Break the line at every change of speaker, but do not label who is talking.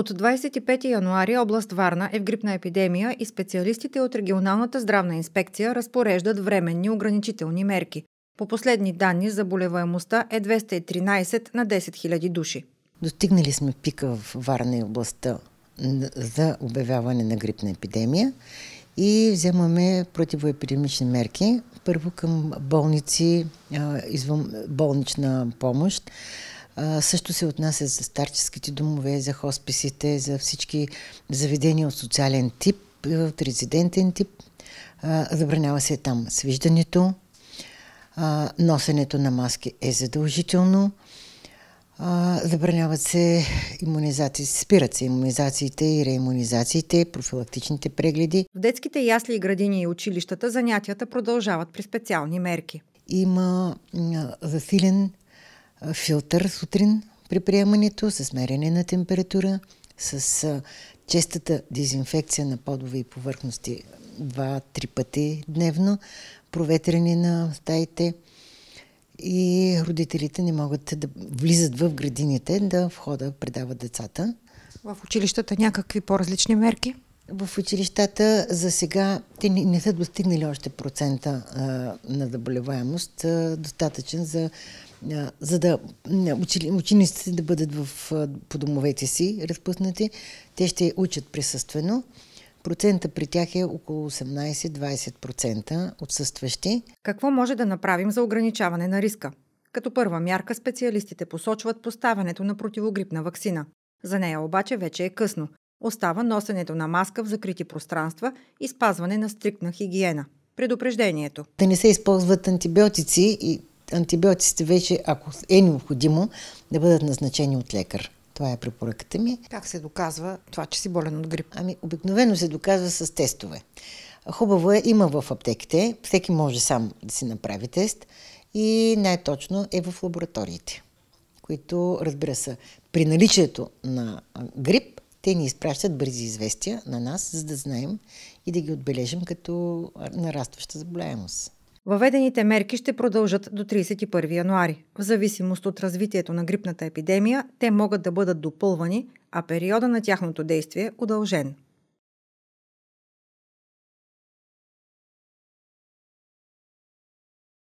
От 25 януари област Варна е в грипна епидемия и специалистите от регионалната здравна инспекция разпореждат временни ограничителни мерки. По последни данни заболеваемостта е 213 на 10 000 души.
Достигнали сме пика в Варна и областта за обявяване на грипна епидемия и вземаме противоепидемични мерки. Първо към болници, извън болнична помощ, а, също се отнася за старческите домове, за хосписите, за всички заведения от социален тип, от резидентен тип. А, забранява се там свиждането. А, носенето на маски е задължително. А, забраняват се иммунизации, спират се иммунизациите и реимунизациите, профилактичните прегледи. В детските ясли и градини и училищата занятията
продължават при специални мерки.
Има засилен филтър сутрин при приемането, с мерене на температура, с честата дезинфекция на подове и повърхности два-три пъти дневно, проветрене на стаите и родителите не могат да влизат в градините, да входа предават децата. В училищата някакви по-различни мерки? В училищата за сега те не са достигнали още процента на заболеваемост, достатъчен за за да учениците да бъдат в, подомовете си разпуснати, те ще учат присъствено. Процента при тях е около 18-20% отсъстващи. Какво може да направим за ограничаване на риска? Като първа мярка
специалистите посочват поставянето на противогрипна вакцина. За нея обаче вече е късно. Остава носенето на маска в закрити пространства и спазване на стриктна хигиена. Предупреждението.
Да не се използват антибиотици и антибиотиците вече, ако е необходимо, да бъдат назначени от лекар. Това е препоръката ми. Как се доказва това, че си болен от грип? Ами, обикновено се доказва с тестове. Хубаво е, има в аптеките, всеки може сам да си направи тест и най-точно е в лабораториите, които, разбира се, при наличието на грип, те ни изпращат бързи известия на нас, за да знаем и да ги отбележим като нарастваща заболяемост. Въведените мерки ще продължат до 31 януари. В зависимост от
развитието на грипната епидемия, те могат да бъдат допълвани, а периода на тяхното действие е удължен.